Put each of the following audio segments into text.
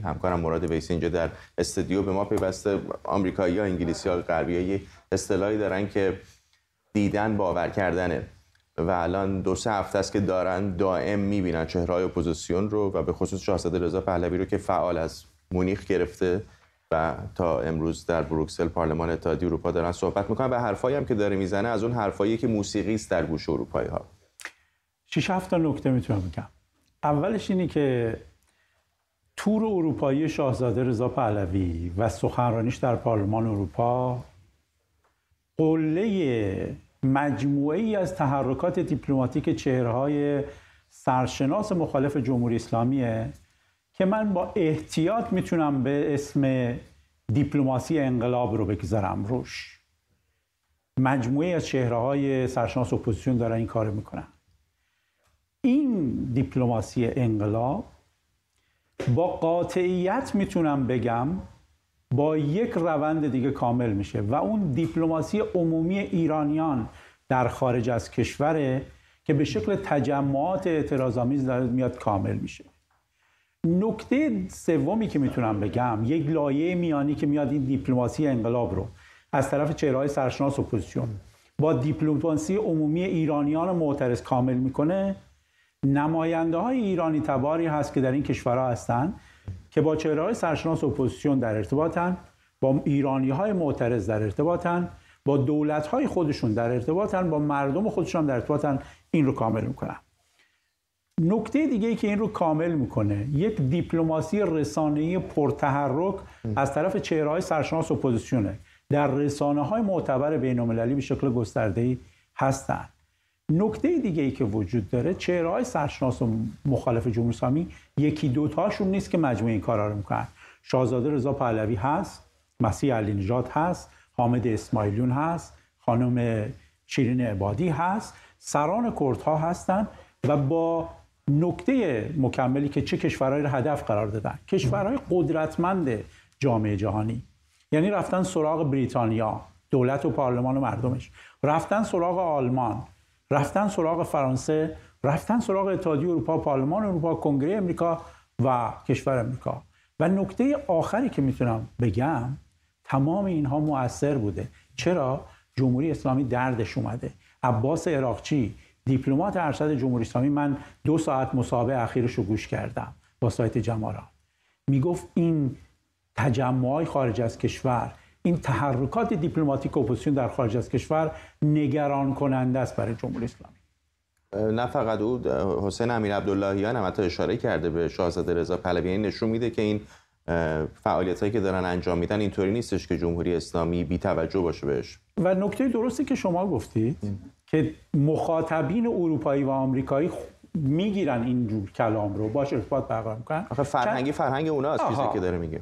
همکارم مراد ویس اینجا در استودیو به ما پیوسته آمریکایی یا انگلیسی ها غربی اصطلاحی دارن که دیدن باور کردنه و الان دو سه هفته است که دارن دائم میبینن چهرهای اپوزیسیون رو و به خصوص شاهزاده رضا پهلوی رو که فعال از مونیخ گرفته و تا امروز در بروکسل پارلمان اتحادیه اروپا دارن صحبت میکنن به حرفایی هم که داره میزنه از اون حرفایی که موسیقی است در گوش اروپایی ها شش هفت نکته میتونم بگم اولش اینی که تور اروپایی شاهزاده رضا پهلوی و سخنرانیش در پارلمان اروپا قله مجموعه ای از تحرکات دیپلماتیک های سرشناس مخالف جمهوری اسلامیه که من با احتیاط میتونم به اسم دیپلماسی انقلاب رو بگذارم روش مجموعه از های سرشناس اپوزیسیون دارن این کار میکنن این دیپلماسی انقلاب با قاطعیت میتونم بگم با یک روند دیگه کامل میشه و اون دیپلماسی عمومی ایرانیان در خارج از کشوره که به شکل تجمعات اعتراضآمیز میاد کامل میشه نکته سومی که میتونم بگم یک لایه میانی که میاد این دیپلماسی انقلاب رو از طرف های سرشناس اپوزیسیون با دیپلماسی عمومی ایرانیان معترض کامل میکنه نماینده های ایرانی تباری هست که در این کشورها هستند که با چهره های سرشناس اپوزیسیون در ارتباطن با ایرانی های معترض در ارتباطن با دولت های خودشون در ارتباطن با مردم خودشان در ارتباطن این رو کامل میکنن نکته دیگه ای که این رو کامل میکنه یک دیپلماسی رسانه‌ای پرتحرک از طرف چهره های سرشناس اپوزیسیونه در رسانه های معتبر بین المللی به شکل گسترده ای هستند نکته دیگه ای که وجود داره چهره های سرشناس و مخالف جمهوری اسلامی یکی تاشون نیست که مجموعه این کارا رو میکنن شاهزاده رضا پهلوی هست مسیح علی هست حامد اسماعیلیون هست خانم شیرین عبادی هست سران کردها هستند و با نکته مکملی که چه کشورهایی رو هدف قرار دادن کشورهای قدرتمند جامعه جهانی یعنی رفتن سراغ بریتانیا دولت و پارلمان و مردمش رفتن سراغ آلمان رفتن سراغ فرانسه رفتن سراغ اتحادیه اروپا پارلمان اروپا کنگره امریکا و کشور امریکا و نکته آخری که میتونم بگم تمام اینها مؤثر بوده چرا جمهوری اسلامی دردش اومده عباس عراقچی دیپلمات ارشد جمهوری اسلامی من دو ساعت مصاحبه اخیرش رو گوش کردم با سایت جماران میگفت این تجمعهای خارج از کشور این تحرکات دیپلماتیک اپوزیسیون در خارج از کشور نگران کننده است برای جمهوری اسلامی نه فقط او حسین امیر عبداللهیان هم حتی اشاره کرده به شاهزاده رضا پهلوی نشون میده که این فعالیت هایی که دارن انجام میدن اینطوری نیستش که جمهوری اسلامی بی توجه باشه بهش و نکته درستی که شما گفتید که مخاطبین اروپایی و آمریکایی میگیرن این جور کلام رو باش ارتباط برقرار میکنن آخه فرهنگی فرهنگ اوناست چیزی که داره میگه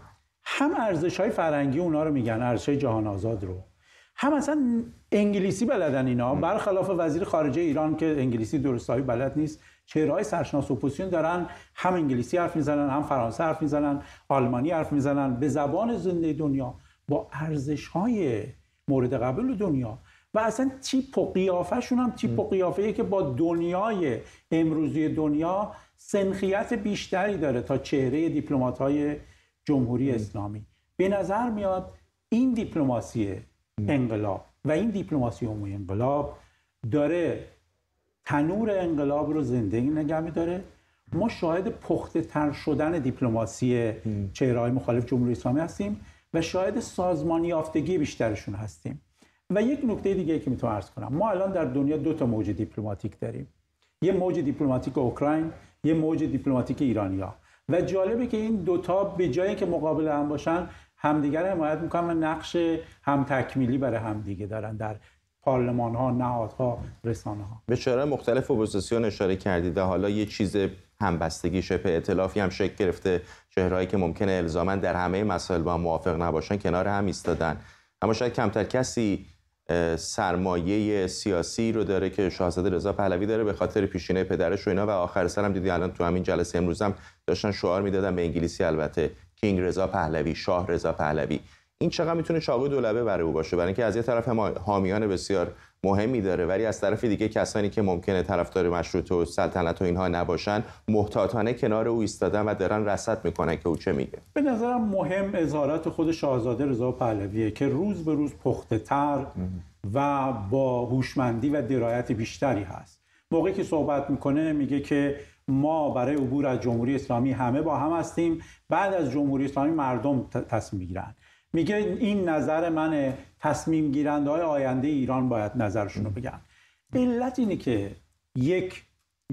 هم ارزش های فرنگی اونا رو میگن ارزش جهان آزاد رو هم اصلا انگلیسی بلدن اینا برخلاف وزیر خارجه ایران که انگلیسی درستایی بلد نیست چهره سرشناس اپوزیسیون دارن هم انگلیسی حرف میزنن هم فرانسه حرف میزنن آلمانی حرف میزنن به زبان زنده دنیا با ارزش های مورد قبول دنیا و اصلا تیپ و قیافهشون هم تیپ و قیافه که با دنیای امروزی دنیا سنخیت بیشتری داره تا چهره دیپلمات جمهوری اسلامی به نظر میاد این دیپلماسی انقلاب و این دیپلماسی عمومی انقلاب داره تنور انقلاب رو زنده نگه داره. ما شاهد پخته تر شدن دیپلماسی چهرهای مخالف جمهوری اسلامی هستیم و شاهد سازمانی یافتگی بیشترشون هستیم و یک نکته دیگه که میتونم عرض کنم ما الان در دنیا دو تا موج دیپلماتیک داریم یه موج دیپلماتیک اوکراین یه موج دیپلماتیک ایرانیا و جالبه که این دوتا به جایی که مقابل هم باشن همدیگر حمایت میکنن و نقش هم تکمیلی برای همدیگه دارن در پارلمان ها ها، رسانه ها به چرا مختلف اپوزیسیون اشاره کردید و حالا یه چیز همبستگی شبه اطلافی هم شکل گرفته چهرهایی که ممکنه الزامن در همه مسائل با هم موافق نباشن کنار هم ایستادن اما شاید کمتر کسی سرمایه سیاسی رو داره که شاهزاده رضا پهلوی داره به خاطر پیشینه پدرش و اینا و آخر سر هم دیدی الان تو همین جلسه امروز هم داشتن شعار میدادن به انگلیسی البته کینگ رضا پهلوی شاه رضا پهلوی این چقدر میتونه چاقو دولبه برای او باشه برای اینکه از یه طرف حامیان بسیار مهمی داره ولی از طرف دیگه کسانی که ممکنه طرفدار مشروط و سلطنت و اینها نباشن محتاطانه کنار او ایستادن و دارن رصد میکنن که او چه میگه به نظرم مهم اظهارات خود شاهزاده رضا پهلویه که روز به روز پخته تر و با هوشمندی و درایت بیشتری هست موقعی که صحبت میکنه میگه که ما برای عبور از جمهوری اسلامی همه با هم هستیم بعد از جمهوری اسلامی مردم تصمیم میگیرن میگه این نظر منه تصمیم گیرنده های آینده ایران باید نظرشون رو بگن علت اینه که یک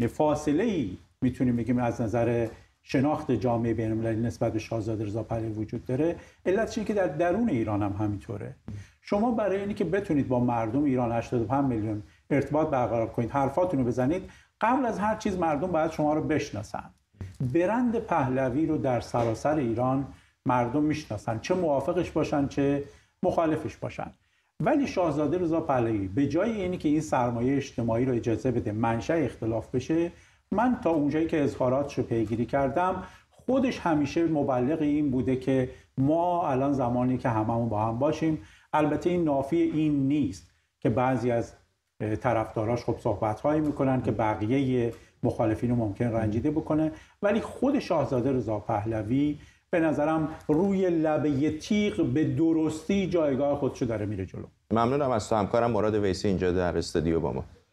فاصله ای میتونیم بگیم از نظر شناخت جامعه الملل نسبت به شاهزاده رضا پهلوی وجود داره علت اینه که در درون ایران هم همینطوره شما برای اینکه بتونید با مردم ایران 85 میلیون ارتباط برقرار کنید حرفاتون رو بزنید قبل از هر چیز مردم باید شما رو بشناسن برند پهلوی رو در سراسر ایران مردم میشناسن چه موافقش باشن چه مخالفش باشن ولی شاهزاده رضا پهلوی به جای اینی که این سرمایه اجتماعی رو اجازه بده منشأ اختلاف بشه من تا اونجایی که اظهاراتش رو پیگیری کردم خودش همیشه مبلغ این بوده که ما الان زمانی که هممون با هم باشیم البته این نافی این نیست که بعضی از طرفداراش خب صحبتهایی میکنن که بقیه مخالفین رو ممکن رنجیده بکنه ولی خود شاهزاده رضا پهلوی به نظرم روی لبه تیغ به درستی جایگاه خودشو داره میره جلو ممنونم از تو همکارم مراد ویسی اینجا در استودیو با ما